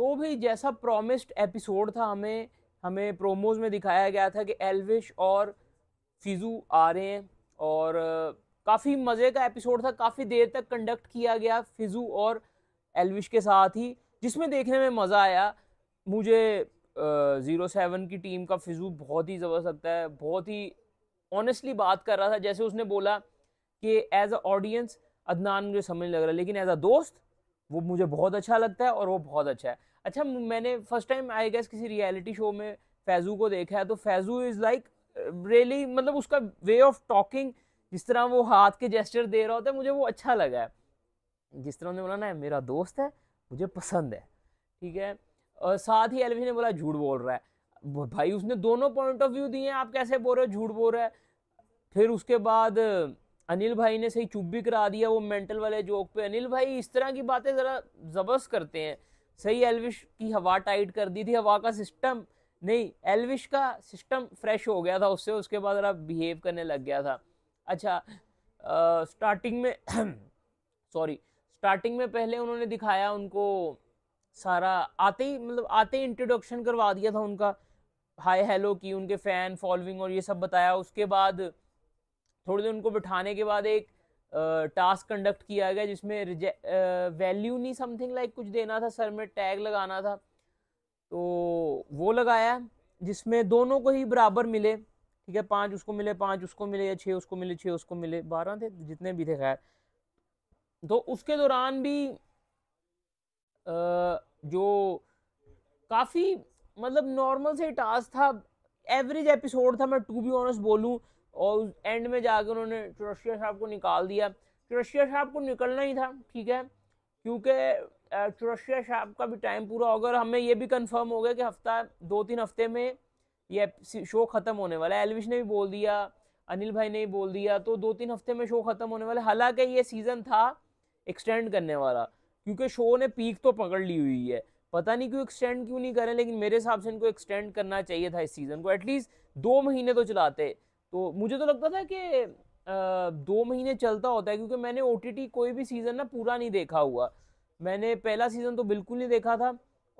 तो भी जैसा प्रोमिस्ड एपिसोड था हमें हमें प्रोमोज में दिखाया गया था कि एलविश और फिजू आ रहे हैं और काफ़ी मज़े का एपिसोड था काफ़ी देर तक कंडक्ट किया गया फिजू और एलविश के साथ ही जिसमें देखने में मज़ा आया मुझे ज़ीरो सेवन की टीम का फिजू बहुत ही ज़बरदस्त लगता है बहुत ही ऑनेस्टली बात कर रहा था जैसे उसने बोला कि एज अ ऑडियंस अदनान मुझे समझ लग रहा है लेकिन एज अ दोस्त वो मुझे बहुत अच्छा लगता है और वो बहुत अच्छा है अच्छा मैंने फर्स्ट टाइम आई गैस किसी रियलिटी शो में फैजू को देखा है तो फैजू इज़ लाइक रियली मतलब उसका वे ऑफ टॉकिंग जिस तरह वो हाथ के जेस्टर दे रहा होता है मुझे वो अच्छा लगा है जिस तरह उन्होंने बोला ना मेरा दोस्त है मुझे पसंद है ठीक है और साथ ही एलवी ने बोला झूठ बोल रहा है भाई उसने दोनों पॉइंट ऑफ व्यू दिए हैं आप कैसे बोल रहे हो झूठ बोल रहा है फिर उसके बाद अनिल भाई ने सही चुप भी करा दिया वो मेंटल वाले जोक पे अनिल भाई इस तरह की बातें ज़रा जबरस करते हैं सही एलविश की हवा टाइट कर दी थी हवा का सिस्टम नहीं एलविश का सिस्टम फ्रेश हो गया था उससे उसके बाद ज़रा बिहेव करने लग गया था अच्छा आ, स्टार्टिंग में सॉरी स्टार्टिंग में पहले उन्होंने दिखाया उनको सारा आते ही मतलब आते ही इंट्रोडक्शन करवा दिया था उनका हाय हेलो की उनके फ़ैन फॉलोइंग और ये सब बताया उसके बाद थोड़ी देर उनको बिठाने के बाद एक टास्क कंडक्ट किया गया जिसमें वैल्यू नहीं समथिंग लाइक कुछ देना था सर में टैग लगाना था तो वो लगाया जिसमें दोनों को ही बराबर मिले ठीक है पाँच उसको मिले पाँच उसको मिले या छः उसको मिले छः उसको मिले बारह थे जितने भी थे खैर तो उसके दौरान भी जो काफ़ी मतलब नॉर्मल से टास्क था एवरेज एपिसोड था मैं टू बी ऑनस्ट बोलूँ और उस एंड में जाकर उन्होंने चुरशिया साहब को निकाल दिया चुरशिया साहब को निकलना ही था ठीक है क्योंकि चुरशिया साहब का भी टाइम पूरा होगा और हमें ये भी कंफर्म हो गया कि हफ्ता दो तीन हफ्ते में ये शो ख़त्म होने वाला है एलविश ने भी बोल दिया अनिल भाई ने भी बोल दिया तो दो तीन हफ्ते में शो ख़त्म होने वाला हालांकि ये सीज़न था एक्सटेंड करने वाला क्योंकि शो ने पीक तो पकड़ ली हुई है पता नहीं क्यों एक्सटेंड क्यों नहीं करें लेकिन मेरे हिसाब से इनको एक्सटेंड करना चाहिए था इस सीज़न को एटलीस्ट दो महीने तो चलाते तो मुझे तो लगता था कि दो महीने चलता होता है क्योंकि मैंने ओ कोई भी सीज़न ना पूरा नहीं देखा हुआ मैंने पहला सीज़न तो बिल्कुल नहीं देखा था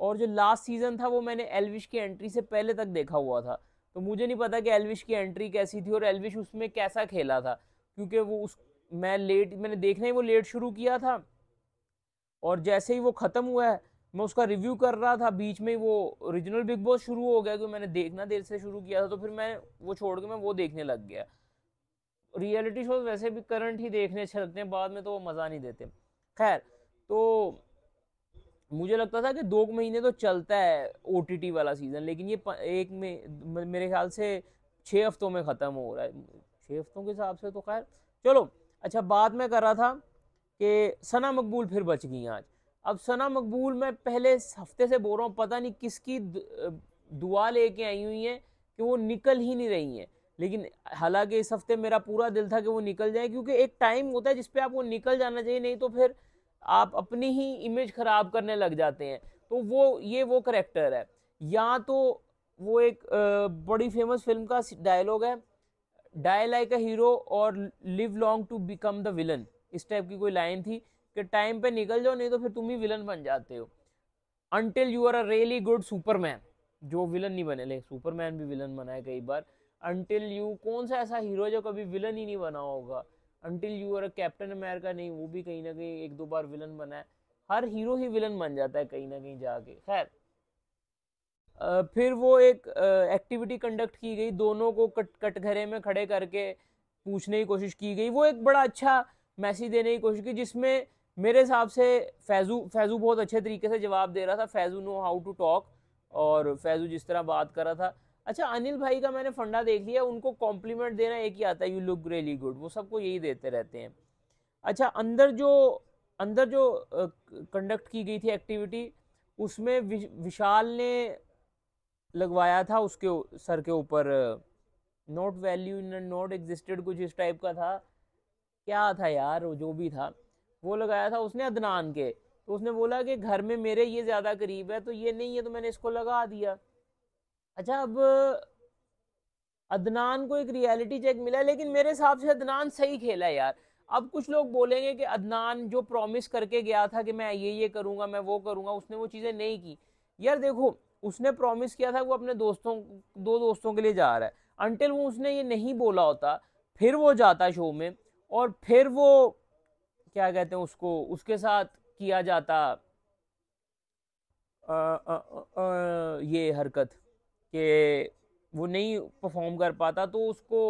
और जो लास्ट सीज़न था वो मैंने एलविश की एंट्री से पहले तक देखा हुआ था तो मुझे नहीं पता कि एलविश की एंट्री कैसी थी और एलविश उसमें कैसा खेला था क्योंकि वो उस मैं लेट मैंने देखना ही वो लेट शुरू किया था और जैसे ही वो ख़त्म हुआ है मैं उसका रिव्यू कर रहा था बीच में वो ओरिजिनल बिग बॉस शुरू हो गया क्योंकि मैंने देखना देर से शुरू किया था तो फिर मैं वो छोड़ के मैं वो देखने लग गया रियलिटी शोज वैसे भी करंट ही देखने अच्छे लगते हैं बाद में तो वो मज़ा नहीं देते खैर तो मुझे लगता था कि दो महीने तो चलता है ओ वाला सीज़न लेकिन ये एक में मेरे ख्याल से छः हफ्तों में ख़त्म हो रहा है छः हफ्तों के हिसाब से तो खैर चलो अच्छा बात मैं कर रहा था कि सना मकबूल फिर बच गई आज अब सना मकबूल मैं पहले हफ्ते से बोल रहा हूँ पता नहीं किसकी दुआ लेके आई हुई हैं कि वो निकल ही नहीं रही हैं लेकिन हालांकि इस हफ्ते मेरा पूरा दिल था कि वो निकल जाए क्योंकि एक टाइम होता है जिसपे आपको निकल जाना चाहिए नहीं तो फिर आप अपनी ही इमेज ख़राब करने लग जाते हैं तो वो ये वो करेक्टर है या तो वो एक बड़ी फेमस फिल्म का डायलॉग है डाई लाइक अ हीरो और live long to become the villain इस टाइप की कोई लाइन थी कि टाइम पे निकल जाओ नहीं तो फिर तुम ही विलन बन जाते हो until you are a really good superman जो विलन नहीं बने ले सुपरमैन भी विलन बना है कई बार अनटिल यू कौन सा ऐसा हीरो जो कभी विलन ही नहीं बना होगा until you are a Captain America नहीं वो भी कहीं ना कहीं एक दो बार विलन बना है हर हीरो ही विलन बन जाता है कहीं ना कहीं जाके खैर फिर वो एक एक्टिविटी कंडक्ट की गई दोनों को कट कटघरे में खड़े करके पूछने की कोशिश की गई वो एक बड़ा अच्छा मैसेज देने की कोशिश की जिसमें मेरे हिसाब से फैज़ू फैज़ू बहुत अच्छे तरीके से जवाब दे रहा था Faizu know how to talk और फैज़ू जिस तरह बात कर रहा था अच्छा अनिल भाई का मैंने फंडा देख लिया उनको कॉम्प्लीमेंट देना एक ही आता है यू लुक रियली गुड वो सबको यही देते रहते हैं अच्छा अंदर जो अंदर जो कंडक्ट की गई थी एक्टिविटी उसमें विशाल ने लगवाया था उसके सर के ऊपर नोट वैल्यू नोट एग्जिस्टेड कुछ इस टाइप का था क्या था यार वो जो भी था वो लगाया था उसने अदनान के तो उसने बोला कि घर में मेरे ये ज़्यादा करीब है तो ये नहीं है तो मैंने इसको लगा दिया अच्छा अब अदनान को एक रियलिटी चेक मिला लेकिन मेरे हिसाब से अदनान सही खेला यार अब कुछ लोग बोलेंगे कि अदनान जो प्रॉमिस करके गया था कि मैं ये ये करूँगा मैं वो करूँगा उसने वो चीज़ें नहीं की यार देखो उसने प्रॉमिस किया था वो अपने दोस्तों दो दोस्तों के लिए जा रहा है अनटिल वो उसने ये नहीं बोला होता फिर वो जाता शो में और फिर वो क्या कहते हैं उसको उसके साथ किया जाता आ, आ, आ, ये हरकत कि वो नहीं परफॉर्म कर पाता तो उसको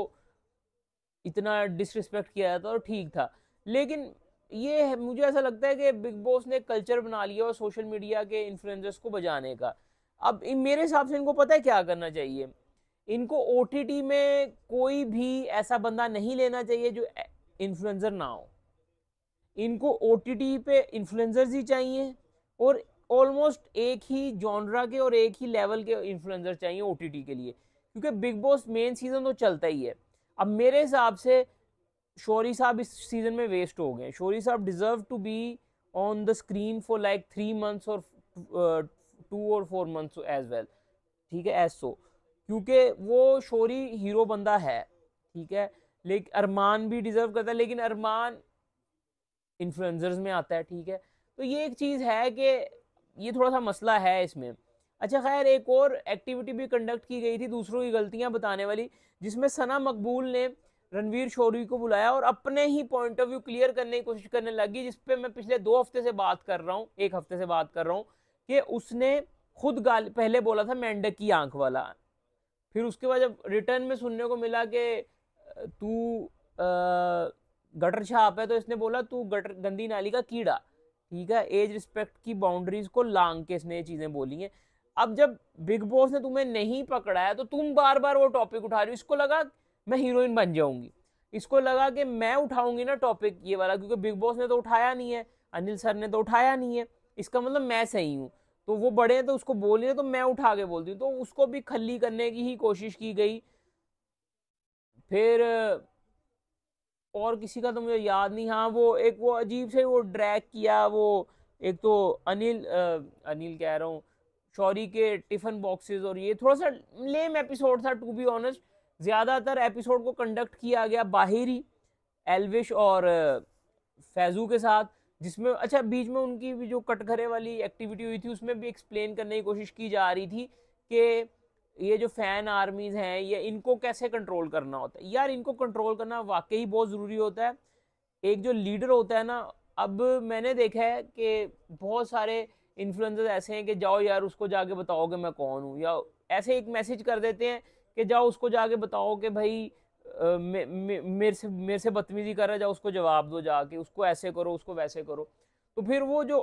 इतना डिसरिस्पेक्ट किया जाता और ठीक था लेकिन ये मुझे ऐसा लगता है कि बिग बॉस ने कल्चर बना लिया और सोशल मीडिया के इन्फ्लुएंसर्स को बजाने का अब इन मेरे हिसाब से इनको पता है क्या करना चाहिए इनको ओ में कोई भी ऐसा बंदा नहीं लेना चाहिए जो इन्फ्लुएंसर ना हो इनको ओ पे इन्फ्लुएंसर्स ही चाहिए और ऑलमोस्ट एक ही जॉनरा के और एक ही लेवल के इन्फ्लुएंसर चाहिए ओ के लिए क्योंकि बिग बॉस मेन सीज़न तो चलता ही है अब मेरे हिसाब से शोरी साहब इस सीज़न में वेस्ट हो गए शोरी साहब deserve to be on the screen for like three months और टू और फोर मंथ्स एज वेल ठीक है एज सो क्योंकि वो शोरी हीरो बंदा है ठीक है लेकिन अरमान भी डिज़र्व करता है लेकिन अरमान इन्फ्लुएंसर्स में आता है ठीक है तो ये एक चीज़ है कि ये थोड़ा सा मसला है इसमें अच्छा खैर एक और एक्टिविटी भी कंडक्ट की गई थी दूसरों की गलतियां बताने वाली जिसमें सना मकबूल ने रणवीर शोरी को बुलाया और अपने ही पॉइंट ऑफ व्यू क्लियर करने की कोशिश करने लगी जिस पर मैं पिछले दो हफ्ते से बात कर रहा हूँ एक हफ्ते से बात कर रहा हूँ कि उसने खुद गाल पहले बोला था मेंढक की आंख वाला फिर उसके बाद जब रिटर्न में सुनने को मिला कि तू गटर छाप है तो इसने बोला तू गटर गंदी नाली का कीड़ा ठीक है एज रिस्पेक्ट की बाउंड्रीज को लांग के इसने ये चीज़ें बोली हैं अब जब बिग बॉस ने तुम्हें नहीं पकड़ा है तो तुम बार बार वो टॉपिक उठा रही हो इसको लगा मैं हीरोइन बन जाऊंगी इसको लगा कि मैं उठाऊंगी ना टॉपिक ये वाला क्योंकि बिग बॉस ने तो उठाया नहीं है अनिल सर ने तो उठाया नहीं है इसका मतलब मैं सही हूँ तो वो बड़े हैं तो उसको बोल रहे तो मैं उठा के बोलती हूँ तो उसको भी खली करने की ही कोशिश की गई फिर और किसी का तो मुझे याद नहीं हाँ वो एक वो अजीब से वो ड्रैग किया वो एक तो अनिल आ, अनिल कह रहा हूँ शौरी के टिफ़न बॉक्सेस और ये थोड़ा सा लेम एपिसोड था टू बी ऑनेस्ट ज़्यादातर एपिसोड को कंडक्ट किया गया बाहर ही एलविश और फैजू के साथ जिसमें अच्छा बीच में उनकी भी जो कटघरे वाली एक्टिविटी हुई थी उसमें भी एक्सप्लेन करने की कोशिश की जा रही थी कि ये जो फैन आर्मीज हैं ये इनको कैसे कंट्रोल करना होता है यार इनको कंट्रोल करना वाकई बहुत ज़रूरी होता है एक जो लीडर होता है ना अब मैंने देखा है कि बहुत सारे इन्फ्लुएंसर्स ऐसे हैं कि जाओ यार उसको जाके बताओ कि मैं कौन हूँ या ऐसे एक मैसेज कर देते हैं कि जाओ उसको जाके बताओ कि भाई मेरे से मेरे से बदतमीजी कर रहा है जाओ उसको जवाब दो जाके उसको ऐसे करो उसको वैसे करो तो फिर वो जो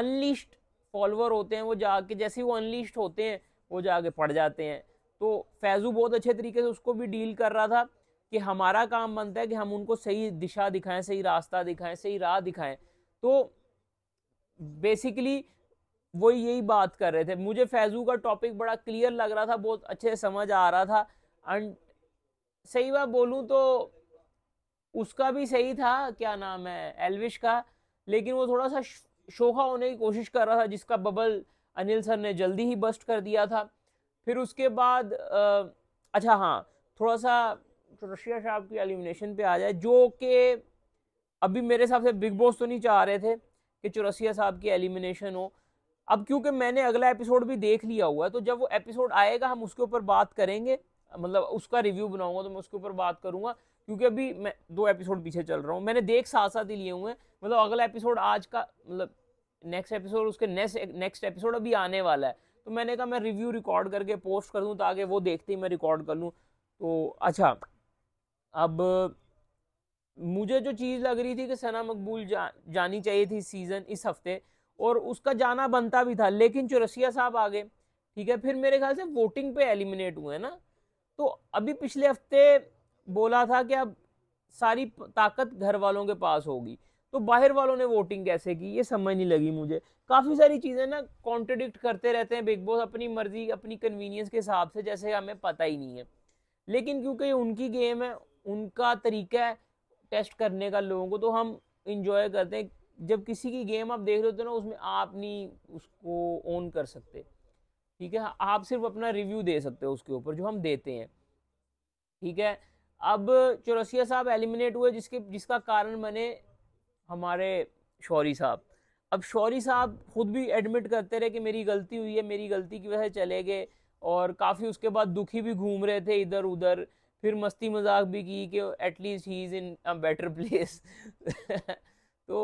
अनलिस्ट फॉलोअर होते हैं वो जाके जैसे ही वो अनलिस्ट होते हैं वो जाके पढ़ जाते हैं तो फैज़ू बहुत अच्छे तरीके से उसको भी डील कर रहा था कि हमारा काम बनता है कि हम उनको सही दिशा दिखाएं सही रास्ता दिखाएं सही राह दिखाएं तो बेसिकली वो यही बात कर रहे थे मुझे फैज़ू का टॉपिक बड़ा क्लियर लग रहा था बहुत अच्छे से समझ आ रहा था एंड सही बात बोलूँ तो उसका भी सही था क्या नाम है एलविश का लेकिन वो थोड़ा सा शोखा होने की कोशिश कर रहा था जिसका बबल अनिल सर ने जल्दी ही बस्ट कर दिया था फिर उसके बाद आ, अच्छा हाँ थोड़ा सा रशिया साहब की एलिमिनेशन पे आ जाए जो कि अभी मेरे हिसाब से बिग बॉस तो नहीं चाह रहे थे कि चौरसिया साहब की एलिमिनेशन हो अब क्योंकि मैंने अगला एपिसोड भी देख लिया हुआ है तो जब वो एपिसोड आएगा हम उसके ऊपर बात करेंगे मतलब उसका रिव्यू बनाऊंगा तो मैं उसके ऊपर बात करूंगा क्योंकि अभी मैं दो एपिसोड पीछे चल रहा हूँ मैंने देख साथ साथ ही लिए हुए हैं मतलब अगला एपिसोड आज का मतलब नेक्स्ट एपिसोड उसके नेक्स्ट नेक्स्ट एपिसोड अभी आने वाला है तो मैंने कहा मैं रिव्यू रिकॉर्ड करके पोस्ट कर दूँ ताकि वो देखते ही मैं रिकॉर्ड कर लूँ तो अच्छा अब मुझे जो चीज़ लग रही थी कि सना मकबूल जा, जानी चाहिए थी सीज़न इस हफ्ते और उसका जाना बनता भी था लेकिन चौरसिया साहब आ गए ठीक है फिर मेरे ख्याल से वोटिंग पे एलिमिनेट हुए ना तो अभी पिछले हफ्ते बोला था कि अब सारी ताकत घर वालों के पास होगी तो बाहर वालों ने वोटिंग कैसे की ये समझ नहीं लगी मुझे काफ़ी सारी चीज़ें ना कॉन्ट्रडिक्ट करते रहते हैं बिग बॉस अपनी मर्जी अपनी कन्वीनियंस के हिसाब से जैसे हमें पता ही नहीं है लेकिन क्योंकि उनकी गेम है उनका तरीका है टेस्ट करने का लोगों को तो हम इंजॉय करते हैं जब किसी की गेम आप देख रहे होते हो ना उसमें आप नहीं उसको ऑन कर सकते ठीक है आप सिर्फ अपना रिव्यू दे सकते हो उसके ऊपर जो हम देते हैं ठीक है अब चौरसिया साहब एलिमिनेट हुए जिसके जिसका कारण बने हमारे शौरी साहब अब शौरी साहब खुद भी एडमिट करते रहे कि मेरी गलती हुई है मेरी गलती की वजह से चले गए और काफ़ी उसके बाद दुखी भी घूम रहे थे इधर उधर फिर मस्ती मजाक भी की कि at least he is in a better place तो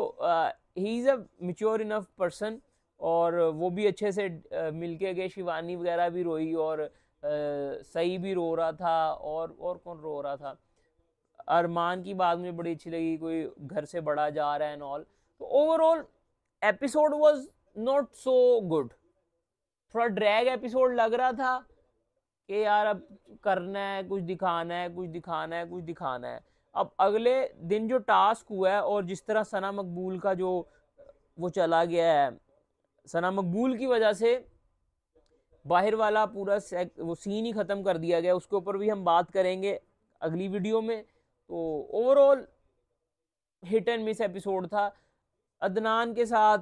he is a mature enough person और वो भी अच्छे से मिल के गए शिवानी वगैरह भी रोई और uh, सही भी रो रहा था और और कौन रो रहा था अरमान की बात मुझे बड़ी अच्छी लगी कोई घर से बड़ा जा रहा है एंड ऑल तो overall episode was not so good थोड़ा ड्रैग एपिसोड लग रहा था कि यार अब करना है कुछ दिखाना है कुछ दिखाना है कुछ दिखाना है अब अगले दिन जो टास्क हुआ है और जिस तरह सना मकबूल का जो वो चला गया है सना मकबूल की वजह से बाहर वाला पूरा वो सीन ही ख़त्म कर दिया गया उसके ऊपर भी हम बात करेंगे अगली वीडियो में तो overall hit and miss episode था अदनान के साथ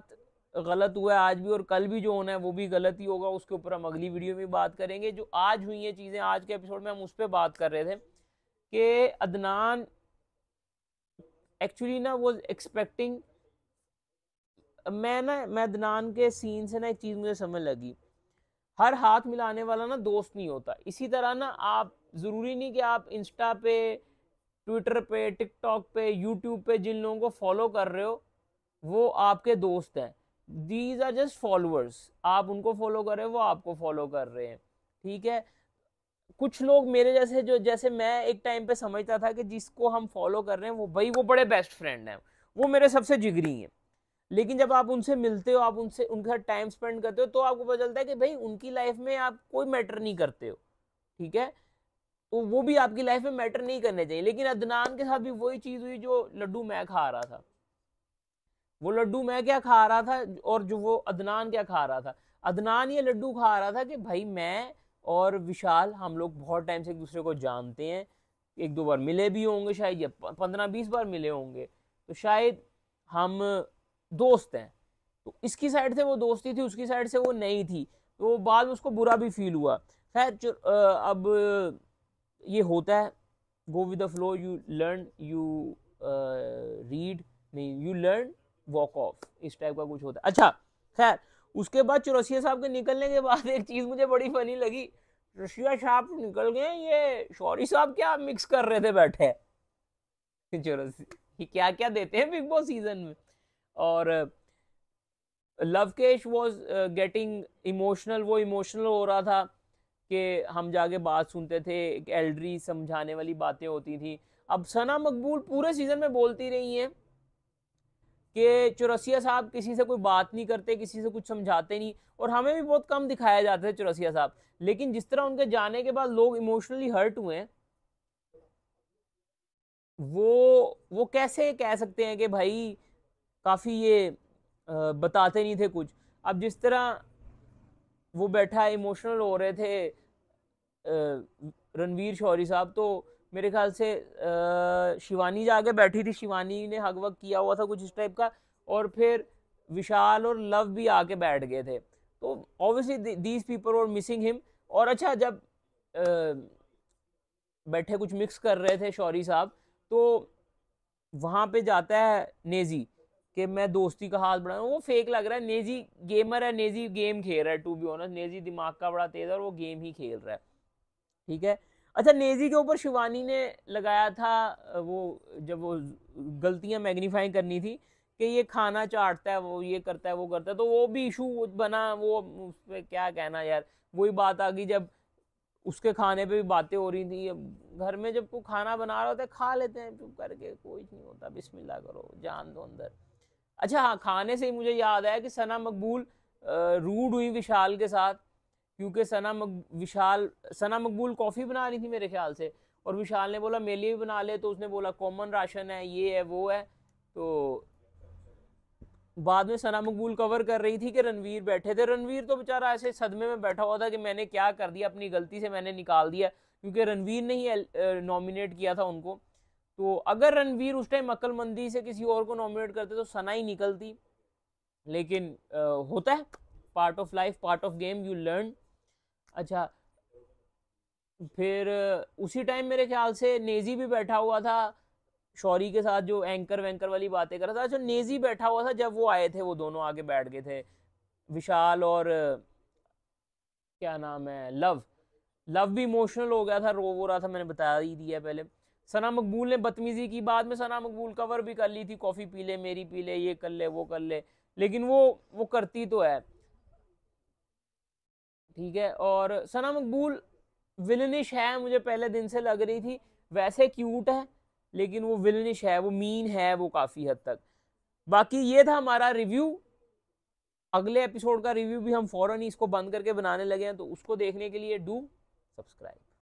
गलत हुआ है आज भी और कल भी जो होना है वो भी गलत ही होगा उसके ऊपर हम अगली वीडियो में बात करेंगे जो आज हुई है चीज़ें आज के एपिसोड में हम उस पर बात कर रहे थे कि अदनान एक्चुअली ना वो एक्सपेक्टिंग मैं ना मैं अदनान के सीन से ना एक चीज़ मुझे समझ लगी हर हाथ मिलाने वाला ना दोस्त नहीं होता इसी तरह ना आप ज़रूरी नहीं कि आप इंस्टा पे ट्विटर पे टिकटॉक पे यूट्यूब पे जिन लोगों को फॉलो कर रहे हो वो आपके दोस्त हैं दीज आर जस्ट फॉलोअर्स आप उनको फॉलो कर रहे हो वो आपको फॉलो कर रहे हैं ठीक है कुछ लोग मेरे जैसे जो जैसे मैं एक टाइम पे समझता था कि जिसको हम फॉलो कर रहे हैं वो भाई वो बड़े बेस्ट फ्रेंड हैं वो मेरे सबसे जिगरी हैं लेकिन जब आप उनसे मिलते हो आप उनसे उनके साथ टाइम स्पेंड करते हो तो आपको पता चलता है कि भाई उनकी लाइफ में आप कोई मैटर नहीं करते हो ठीक है तो वो भी आपकी लाइफ में मैटर नहीं करने चाहिए लेकिन अदनान के साथ भी वही चीज़ हुई जो लड्डू मैं खा रहा था वो लड्डू मैं क्या खा रहा था और जो वो अदनान क्या खा रहा था अदनान ये लड्डू खा रहा था कि भाई मैं और विशाल हम लोग बहुत टाइम से एक दूसरे को जानते हैं एक दो बार मिले भी होंगे शायद या पंद्रह बीस बार मिले होंगे तो शायद हम दोस्त हैं तो इसकी साइड से वो दोस्ती थी उसकी साइड से वो नहीं थी तो बाद में उसको बुरा भी फील हुआ खैर अब ये होता है go with the flow you learn you read नहीं यू लर्न वॉक ऑफ इस टाइप का कुछ होता है अच्छा खैर उसके बाद चौरसिया साहब के निकलने के बाद एक चीज़ मुझे बड़ी फनी लगी रशिया साहब निकल गए ये शौरी साहब क्या मिक्स कर रहे थे बैठे चौरसी क्या क्या देते हैं बिग बॉस सीजन में और लवकेश वॉज गेटिंग इमोशनल वो इमोशनल हो रहा था कि हम जाके बात सुनते थे एक एल्ड्री समझाने वाली बातें होती थी अब सना मकबूल पूरे सीज़न में बोलती रही हैं कि चौरसिया साहब किसी से कोई बात नहीं करते किसी से कुछ समझाते नहीं और हमें भी बहुत कम दिखाया जाता है चौरसिया साहब लेकिन जिस तरह उनके जाने के बाद लोग इमोशनली हर्ट हुए हैं वो वो कैसे कह सकते हैं कि भाई काफ़ी ये बताते नहीं थे कुछ अब जिस तरह वो बैठा इमोशनल हो रहे थे रणवीर शौरी साहब तो मेरे ख्याल से शिवानी जाके बैठी थी शिवानी ने हक वक किया हुआ था कुछ इस टाइप का और फिर विशाल और लव भी आके बैठ गए थे तो obviously these people are missing him और अच्छा जब आ, बैठे कुछ मिक्स कर रहे थे शौरी साहब तो वहाँ पे जाता है नेजी कि मैं दोस्ती का हाथ बढ़ा वो फेक लग रहा है नेजी गेमर है नेजी गेम खेल रहा है टू बी ऑनर नेजी दिमाग का बड़ा तेज़ है और वो गेम ही खेल रहा है ठीक है अच्छा नेजी के ऊपर शिवानी ने लगाया था वो जब वो गलतियां मैग्नीफाई करनी थी कि ये खाना चाटता है वो ये करता है वो करता है तो वो भी इशू बना वो उस पर क्या कहना यार वही बात आ गई जब उसके खाने पे भी बातें हो रही थी घर में जब कोई खाना बना रहा होता है खा लेते हैं चुप करके कोई नहीं होता बिस्मिल्लाह करो जान दो अंदर अच्छा हाँ खाने से ही मुझे याद आया कि सना मकबूल रूड हुई विशाल के साथ क्योंकि सना मक, विशाल सना मकबूल कॉफ़ी बना रही थी मेरे ख्याल से और विशाल ने बोला मेरे लिए भी बना ले तो उसने बोला कॉमन राशन है ये है वो है तो बाद में सना मकबूल कवर कर रही थी कि रणवीर बैठे थे रणवीर तो बेचारा ऐसे सदमे में बैठा हुआ था कि मैंने क्या कर दिया अपनी गलती से मैंने निकाल दिया क्योंकि रणवीर ने ही नॉमिनेट किया था उनको तो अगर रणवीर उस टाइम अक्लमंदी से किसी और को नॉमिनेट करते तो सना ही निकलती लेकिन आ, होता है part of life part of game you learn अच्छा फिर उसी टाइम मेरे ख्याल से नेजी भी बैठा हुआ था शौरी के साथ जो एंकर वैंकर वाली बातें कर रहा था अच्छा नेजी बैठा हुआ था जब वो आए थे वो दोनों आगे बैठ गए थे विशाल और क्या नाम है लव लव भी इमोशनल हो गया था रो वो रहा था मैंने बता ही दिया पहले सना मकबूल ने बदतमीजी की बाद में सना मकबूल कवर भी कर ली थी कॉफ़ी पी ले मेरी पी ले ये कर ले वो कर ले लेकिन वो वो करती तो है ठीक है और सना मकबूल विलनिश है मुझे पहले दिन से लग रही थी वैसे क्यूट है लेकिन वो विलनिश है वो मीन है वो काफ़ी हद तक बाकी ये था हमारा रिव्यू अगले एपिसोड का रिव्यू भी हम फ़ौरन ही इसको बंद करके बनाने लगे हैं तो उसको देखने के लिए डू सब्सक्राइब